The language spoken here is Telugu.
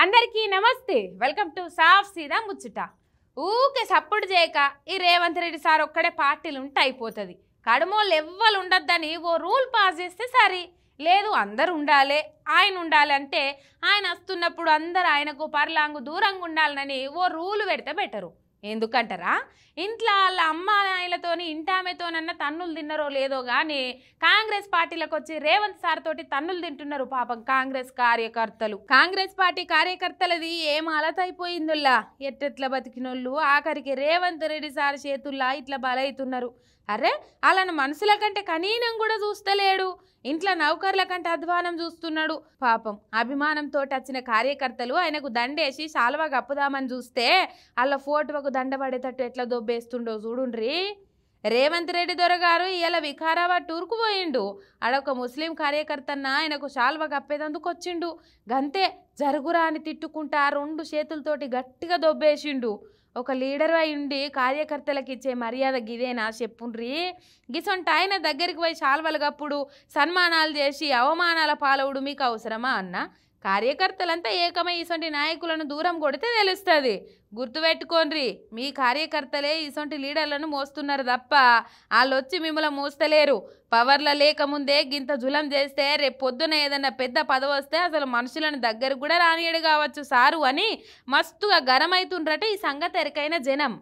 అందరికీ నమస్తే వెల్కమ్ టు సాఫ్ సీదా ముచ్చుట ఊకే సప్పుడు చేయక ఈ రేవంత్ రెడ్డి సార్ ఒక్కడే పార్టీలు ఉంటే అయిపోతుంది కడుమోళ్ళు ఎవ్వరు ఉండొద్దని ఓ రూల్ పాస్ చేస్తే సరే లేదు అందరు ఉండాలి ఆయన ఉండాలి అంటే ఆయన వస్తున్నప్పుడు అందరు ఆయనకు పర్లాంగు దూరంగా ఉండాలని ఓ రూల్ పెడితే బెటరు ఎందుకంటారా ఇంట్లో వాళ్ళ అమ్మ నాయలతోని ఇంటామెతోనన్న తన్నులు తిన్నరో లేదో కానీ కాంగ్రెస్ పార్టీలకు వచ్చి రేవంత్ సార్ తోటి తన్నులు తింటున్నారు పాపం కాంగ్రెస్ కార్యకర్తలు కాంగ్రెస్ పార్టీ కార్యకర్తలది ఏం అలతైపోయిందిలా ఎట్టెట్లా బతికినోళ్ళు ఆఖరికి రేవంత్ రెడ్డి సార్ చేతుల్లా ఇట్లా బలైతున్నారు అరే వాళ్ళని మనసుల కంటే కనీనం కూడా చూస్తలేడు ఇంట్లో నౌకర్ల కంటే అధ్వానం చూస్తున్నాడు పాపం అభిమానంతో వచ్చిన కార్యకర్తలు ఆయనకు దండేసి శాలువా కప్పుదామని చూస్తే అలా ఫోటోకు దండబడేటట్టు ఎట్లా దొబ్బేస్తుండో చూడుండ్రీ రేవంత్ రెడ్డి దొరగారు ఇవాళ వికారాబాద్ టూర్కు పోయిండు ఆడొక ముస్లిం కార్యకర్తన్న ఆయనకు శాల్వ కప్పేదందుకు వచ్చిండు గంతే జరుగురా అని తిట్టుకుంటా రెండు చేతులతోటి గట్టిగా దొబ్బేసిండు ఒక లీడర్ అయి ఉండి కార్యకర్తలకు ఇచ్చే మర్యాద గిదేనా చెప్పుండ్రి గిసొంట ఆయన దగ్గరికి పోయి గప్పుడు సన్మానాలు చేసి అవమానాల పాలవుడు మీకు అవసరమా అన్న కార్యకర్తలంతా ఏకమై ఇసొంటి నాయకులను దూరం కొడితే తెలుస్తుంది గుర్తుపెట్టుకోండి మీ కార్యకర్తలే ఇసొంటి లీడర్లను మోస్తున్నారు తప్ప వాళ్ళొచ్చి మిమ్మల్ని మోస్తలేరు పవర్ల లేకముందే గింత జులం చేస్తే రేపు పొద్దున ఏదన్నా పెద్ద పదవి వస్తే అసలు మనుషులను దగ్గరకు కూడా రానియడు కావచ్చు సారు అని మస్తుగా గరమవుతుండ్రట ఈ సంగతి ఎరికైన జనం